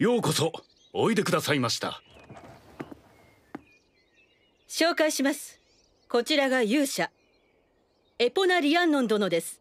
ようこそおいでくださいました紹介しますこちらが勇者エポナ・リアンノン殿です